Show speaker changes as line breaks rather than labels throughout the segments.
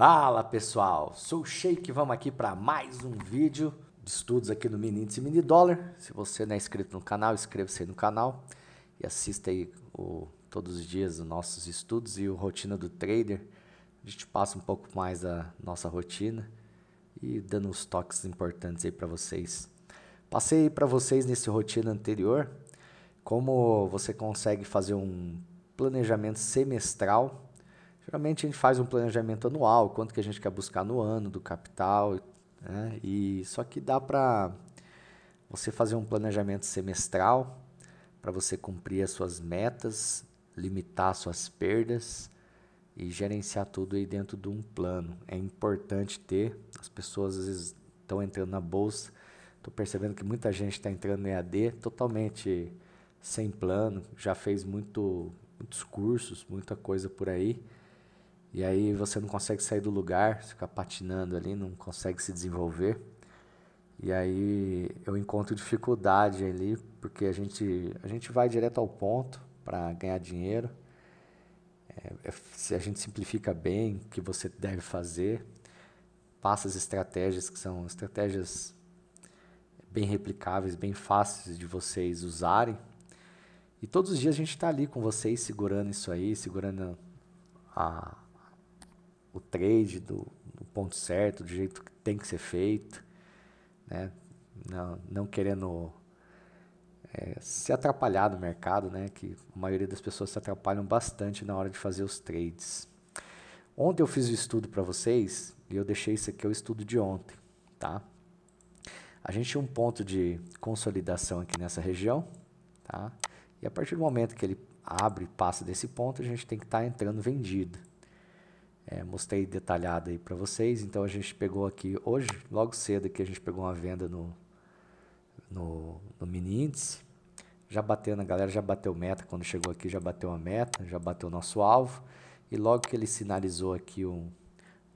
Fala pessoal, sou o Sheik, vamos aqui para mais um vídeo de estudos aqui no Mini Índice e Mini Dólar. Se você não é inscrito no canal, inscreva-se aí no canal e assista aí o, todos os dias os nossos estudos e o Rotina do Trader. A gente passa um pouco mais da nossa rotina e dando uns toques importantes aí para vocês. Passei para vocês nesse rotina anterior como você consegue fazer um planejamento semestral Geralmente a gente faz um planejamento anual, quanto que a gente quer buscar no ano do capital, né? E só que dá para você fazer um planejamento semestral para você cumprir as suas metas, limitar suas perdas e gerenciar tudo aí dentro de um plano. É importante ter. As pessoas às vezes estão entrando na bolsa, estou percebendo que muita gente está entrando em EAD totalmente sem plano, já fez muito, muitos cursos, muita coisa por aí e aí você não consegue sair do lugar, fica patinando ali, não consegue se desenvolver. E aí eu encontro dificuldade ali, porque a gente, a gente vai direto ao ponto para ganhar dinheiro. É, é, se a gente simplifica bem o que você deve fazer, passa as estratégias que são estratégias bem replicáveis, bem fáceis de vocês usarem. E todos os dias a gente está ali com vocês segurando isso aí, segurando a, o trade do, do ponto certo, do jeito que tem que ser feito, né? Não, não querendo é, se atrapalhar no mercado, né? Que a maioria das pessoas se atrapalham bastante na hora de fazer os trades. Ontem eu fiz o estudo para vocês e eu deixei isso aqui é o estudo de ontem, tá? A gente tinha um ponto de consolidação aqui nessa região, tá? E a partir do momento que ele abre e passa desse ponto, a gente tem que estar tá entrando vendido é, mostrei detalhada aí para vocês. Então a gente pegou aqui hoje, logo cedo aqui a gente pegou uma venda no, no, no mini índice. Já bateu na galera, já bateu meta quando chegou aqui, já bateu a meta, já bateu nosso alvo. E logo que ele sinalizou aqui um,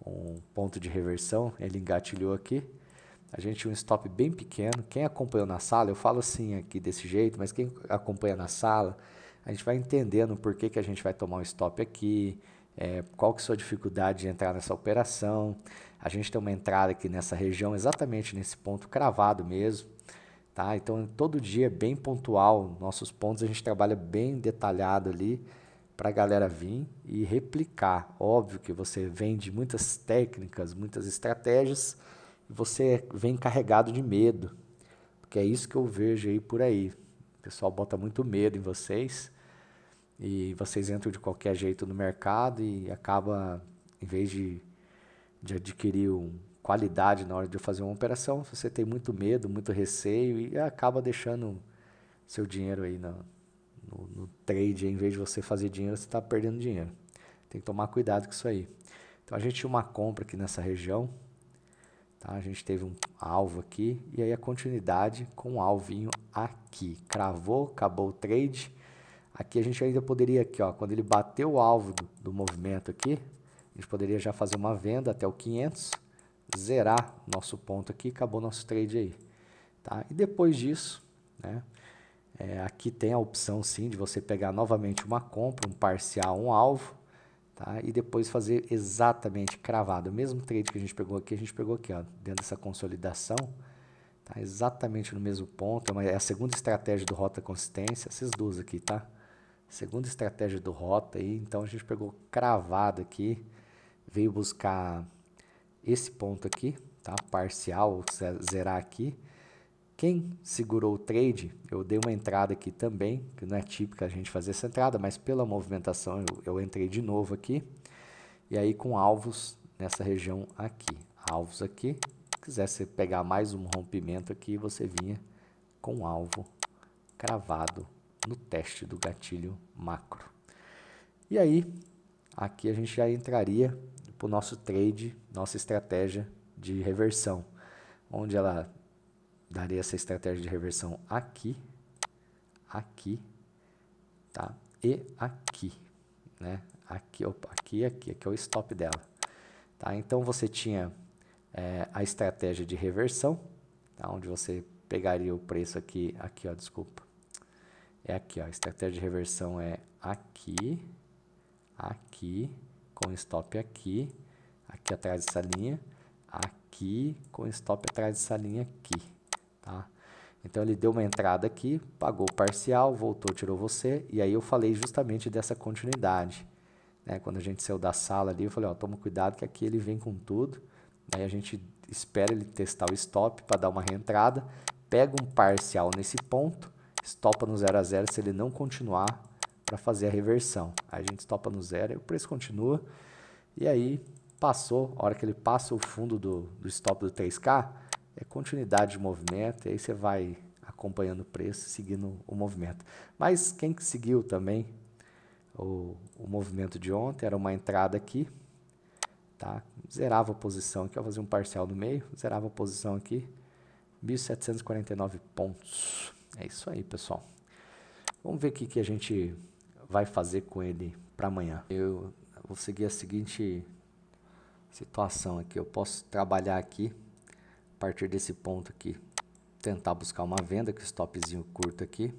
um ponto de reversão, ele engatilhou aqui. A gente tinha um stop bem pequeno. Quem acompanhou na sala, eu falo assim aqui desse jeito, mas quem acompanha na sala, a gente vai entendendo por que, que a gente vai tomar um stop aqui, é, qual que é a sua dificuldade de entrar nessa operação? A gente tem uma entrada aqui nessa região, exatamente nesse ponto cravado mesmo. Tá? Então, todo dia é bem pontual. Nossos pontos a gente trabalha bem detalhado ali para a galera vir e replicar. Óbvio que você vende muitas técnicas, muitas estratégias, e você vem carregado de medo, porque é isso que eu vejo aí por aí. O pessoal bota muito medo em vocês e vocês entram de qualquer jeito no mercado e acaba, em vez de, de adquirir um, qualidade na hora de fazer uma operação, você tem muito medo, muito receio e acaba deixando seu dinheiro aí no, no, no trade. Em vez de você fazer dinheiro, você está perdendo dinheiro. Tem que tomar cuidado com isso aí. Então a gente tinha uma compra aqui nessa região, tá? a gente teve um alvo aqui e aí a continuidade com um alvinho aqui. Cravou, acabou o trade Aqui a gente ainda poderia, aqui, ó, quando ele bateu o alvo do, do movimento aqui, a gente poderia já fazer uma venda até o 500, zerar nosso ponto aqui, acabou nosso trade aí. Tá? E depois disso, né, é, aqui tem a opção sim de você pegar novamente uma compra, um parcial, um alvo, tá? e depois fazer exatamente cravado. O mesmo trade que a gente pegou aqui, a gente pegou aqui ó, dentro dessa consolidação, tá? exatamente no mesmo ponto, é, uma, é a segunda estratégia do Rota Consistência, essas duas aqui, tá? Segunda estratégia do Rota aí, então a gente pegou cravado aqui, veio buscar esse ponto aqui, tá? Parcial, zerar aqui. Quem segurou o trade, eu dei uma entrada aqui também, que não é típica a gente fazer essa entrada, mas pela movimentação eu, eu entrei de novo aqui. E aí com alvos nessa região aqui. Alvos aqui. Se quisesse pegar mais um rompimento aqui, você vinha com alvo cravado no teste do gatilho macro. E aí, aqui a gente já entraria para o nosso trade, nossa estratégia de reversão, onde ela daria essa estratégia de reversão aqui, aqui, tá? E aqui, né? Aqui, opa, aqui, aqui, aqui é o stop dela, tá? Então você tinha é, a estratégia de reversão, tá? Onde você pegaria o preço aqui, aqui, ó, desculpa, é aqui, ó, a estratégia de reversão é aqui, aqui, com stop aqui, aqui atrás dessa linha, aqui, com stop atrás dessa linha aqui, tá? Então ele deu uma entrada aqui, pagou parcial, voltou, tirou você, e aí eu falei justamente dessa continuidade, né? Quando a gente saiu da sala ali, eu falei, ó, toma cuidado que aqui ele vem com tudo, aí né? a gente espera ele testar o stop para dar uma reentrada, pega um parcial nesse ponto, Estopa no 0 a 0 se ele não continuar para fazer a reversão. Aí a gente estopa no zero, o preço continua. E aí passou, a hora que ele passa o fundo do, do stop do 3K, é continuidade de movimento, e aí você vai acompanhando o preço, seguindo o movimento. Mas quem seguiu também o, o movimento de ontem, era uma entrada aqui, tá? zerava a posição aqui, eu vou fazer um parcial no meio, zerava a posição aqui, 1.749 pontos. É isso aí, pessoal. Vamos ver o que, que a gente vai fazer com ele para amanhã. Eu vou seguir a seguinte situação aqui. Eu posso trabalhar aqui, a partir desse ponto aqui, tentar buscar uma venda com stopzinho curto aqui.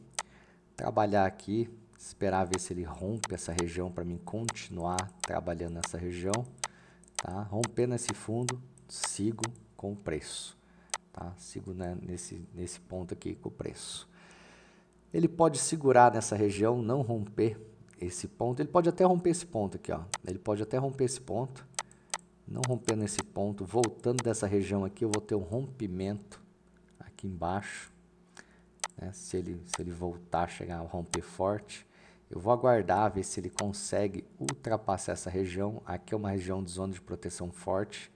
Trabalhar aqui, esperar ver se ele rompe essa região para mim continuar trabalhando nessa região. Tá? Rompendo esse fundo, sigo com o preço. Tá? Sigo né, nesse, nesse ponto aqui com o preço. Ele pode segurar nessa região, não romper esse ponto. Ele pode até romper esse ponto aqui. Ó. Ele pode até romper esse ponto. Não rompendo esse ponto, voltando dessa região aqui, eu vou ter um rompimento aqui embaixo. Né? Se, ele, se ele voltar, chegar a romper forte. Eu vou aguardar, ver se ele consegue ultrapassar essa região. Aqui é uma região de zona de proteção forte.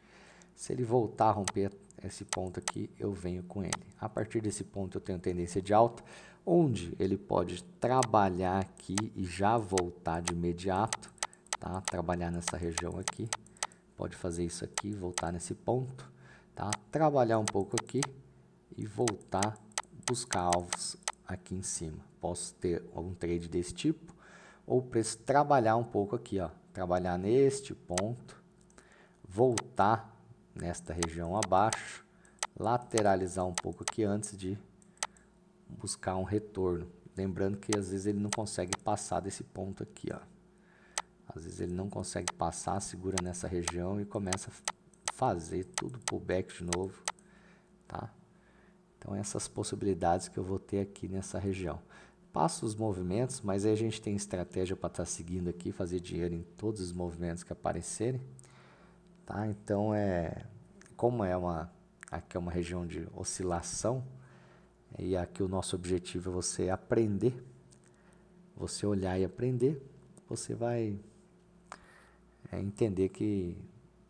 Se ele voltar a romper esse ponto aqui, eu venho com ele. A partir desse ponto eu tenho tendência de alta, onde ele pode trabalhar aqui e já voltar de imediato, tá? Trabalhar nessa região aqui, pode fazer isso aqui, voltar nesse ponto, tá? Trabalhar um pouco aqui e voltar buscar alvos aqui em cima. Posso ter algum trade desse tipo ou preço trabalhar um pouco aqui, ó, trabalhar neste ponto, voltar nesta região abaixo, lateralizar um pouco aqui antes de buscar um retorno. Lembrando que às vezes ele não consegue passar desse ponto aqui, ó. Às vezes ele não consegue passar, segura nessa região e começa a fazer tudo pullback de novo, tá? Então essas possibilidades que eu vou ter aqui nessa região. Passo os movimentos, mas aí a gente tem estratégia para estar tá seguindo aqui, fazer dinheiro em todos os movimentos que aparecerem. Tá? Então, é, como é uma, aqui é uma região de oscilação, e aqui o nosso objetivo é você aprender, você olhar e aprender, você vai é, entender que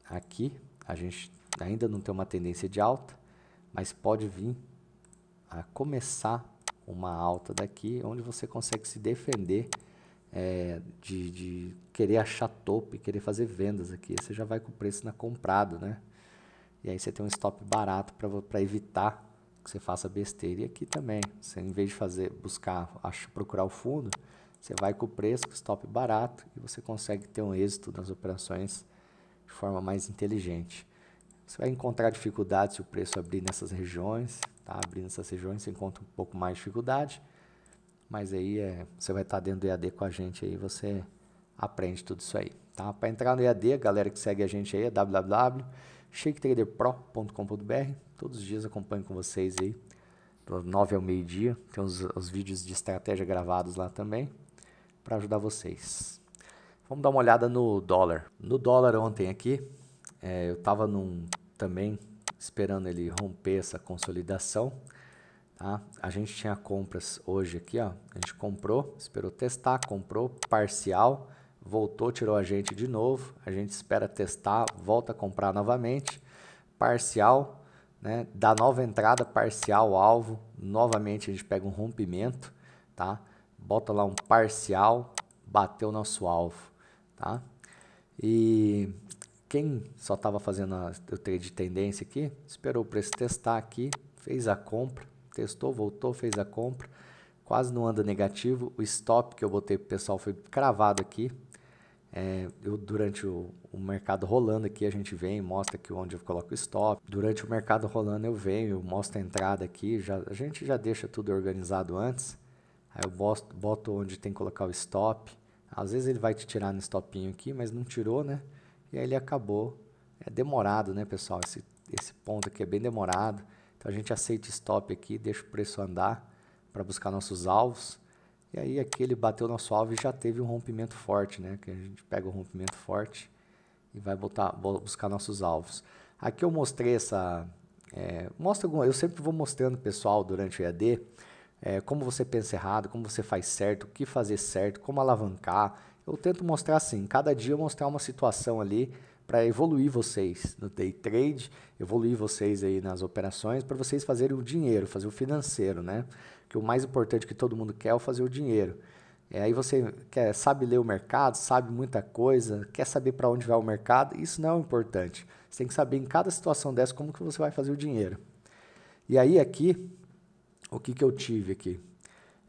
aqui a gente ainda não tem uma tendência de alta, mas pode vir a começar uma alta daqui, onde você consegue se defender é, de, de, querer achar topo querer fazer vendas aqui. Você já vai com o preço na comprado, né? E aí você tem um stop barato para evitar que você faça besteira. E aqui também, você em vez de fazer buscar, acho, procurar o fundo, você vai com o preço, com o stop barato e você consegue ter um êxito nas operações de forma mais inteligente. Você vai encontrar dificuldade se o preço abrir nessas regiões, tá? Abrindo nessas regiões, você encontra um pouco mais de dificuldade. Mas aí é, você vai estar dentro do EAD com a gente aí, você aprende tudo isso aí. Tá? Para entrar no EAD, a galera que segue a gente aí é www.shaketraderpro.com.br. Todos os dias acompanho com vocês aí, do 9 ao meio-dia. Tem os, os vídeos de estratégia gravados lá também, para ajudar vocês. Vamos dar uma olhada no dólar. No dólar ontem aqui, é, eu estava também esperando ele romper essa consolidação. Tá? A gente tinha compras hoje aqui, ó. a gente comprou, esperou testar, comprou parcial, voltou, tirou a gente de novo, a gente espera testar, volta a comprar novamente, parcial, né? dá nova entrada, parcial, alvo, novamente a gente pega um rompimento, tá? bota lá um parcial, bateu nosso alvo. Tá? E quem só estava fazendo o trade de tendência aqui, esperou o preço testar aqui, fez a compra, testou, voltou, fez a compra, quase não anda negativo. O stop que eu botei para o pessoal foi cravado aqui. É, eu, durante o, o, mercado rolando aqui, a gente vem mostra aqui onde eu coloco o stop. Durante o mercado rolando, eu venho, eu mostro a entrada aqui. Já, a gente já deixa tudo organizado antes. Aí eu boto, boto onde tem que colocar o stop. Às vezes ele vai te tirar no stopinho aqui, mas não tirou, né? E aí ele acabou. É demorado, né, pessoal? Esse, esse ponto aqui é bem demorado. Então a gente aceita stop aqui, deixa o preço andar para buscar nossos alvos. E aí aqui ele bateu nosso alvo e já teve um rompimento forte, né? Que a gente pega o um rompimento forte e vai botar, buscar nossos alvos. Aqui eu mostrei essa... É, mostra alguma, eu sempre vou mostrando pessoal durante o EAD é, como você pensa errado, como você faz certo, o que fazer certo, como alavancar. Eu tento mostrar assim, cada dia eu mostrar uma situação ali para evoluir vocês no day trade, evoluir vocês aí nas operações, para vocês fazerem o dinheiro, fazer o financeiro, né? Que o mais importante que todo mundo quer é fazer o dinheiro. É, aí você quer, sabe ler o mercado, sabe muita coisa, quer saber para onde vai o mercado, isso não é importante. Você tem que saber em cada situação dessa como que você vai fazer o dinheiro. E aí aqui, o que, que eu tive aqui?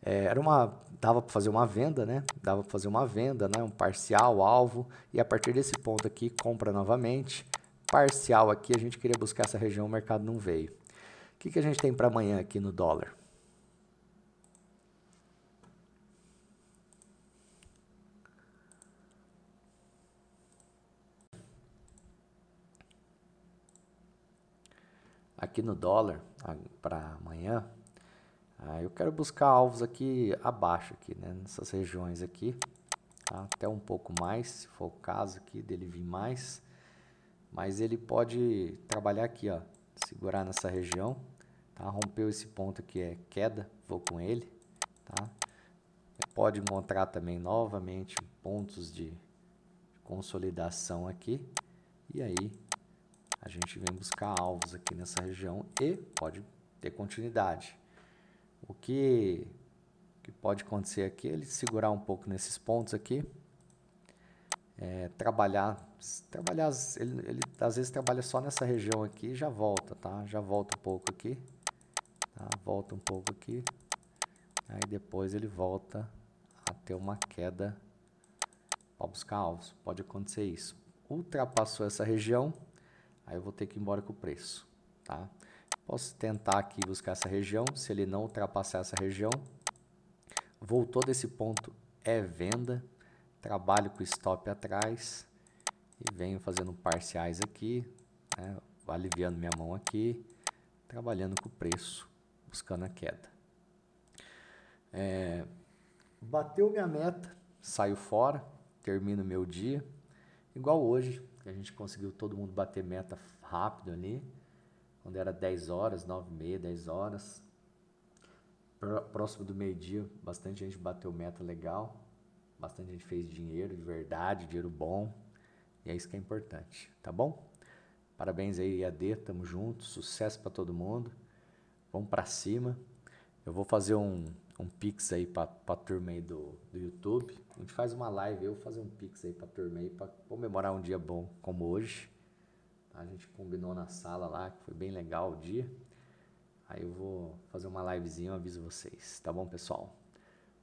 É, era uma dava para fazer uma venda, né? Dava para fazer uma venda, né? Um parcial, alvo e a partir desse ponto aqui compra novamente. Parcial aqui a gente queria buscar essa região, o mercado não veio. O que, que a gente tem para amanhã aqui no dólar? Aqui no dólar para amanhã ah, eu quero buscar alvos aqui abaixo, aqui, né? nessas regiões aqui, tá? até um pouco mais, se for o caso aqui dele vir mais. Mas ele pode trabalhar aqui, ó, segurar nessa região, tá? rompeu esse ponto aqui, é queda, vou com ele. Tá? Pode encontrar também novamente pontos de consolidação aqui, e aí a gente vem buscar alvos aqui nessa região e pode ter continuidade. O que, que pode acontecer aqui é ele segurar um pouco nesses pontos aqui. É, trabalhar, trabalhar ele, ele, às vezes trabalha só nessa região aqui e já volta, tá? Já volta um pouco aqui, tá? volta um pouco aqui, aí depois ele volta a ter uma queda para buscar alvos, pode acontecer isso. Ultrapassou essa região, aí eu vou ter que ir embora com o preço, tá? Posso tentar aqui buscar essa região, se ele não ultrapassar essa região. Voltou desse ponto, é venda. Trabalho com stop atrás. E venho fazendo parciais aqui, né? aliviando minha mão aqui. Trabalhando com o preço, buscando a queda. É, bateu minha meta, saio fora, termino meu dia. Igual hoje, que a gente conseguiu todo mundo bater meta rápido ali quando era 10 horas, 9 e meia, 10 horas. Próximo do meio-dia, bastante gente bateu meta legal, bastante gente fez dinheiro de verdade, dinheiro bom. E é isso que é importante, tá bom? Parabéns aí, IAD, tamo junto, sucesso para todo mundo. Vamos para cima. Eu vou fazer um, um pix aí pra, pra turma aí do, do YouTube. A gente faz uma live, eu vou fazer um pix aí pra turma aí pra comemorar um dia bom como hoje. A gente combinou na sala lá, que foi bem legal o dia. Aí eu vou fazer uma livezinha, eu aviso vocês, tá bom, pessoal?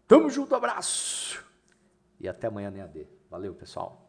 Tamo junto, abraço! E até amanhã na EAD. Valeu, pessoal!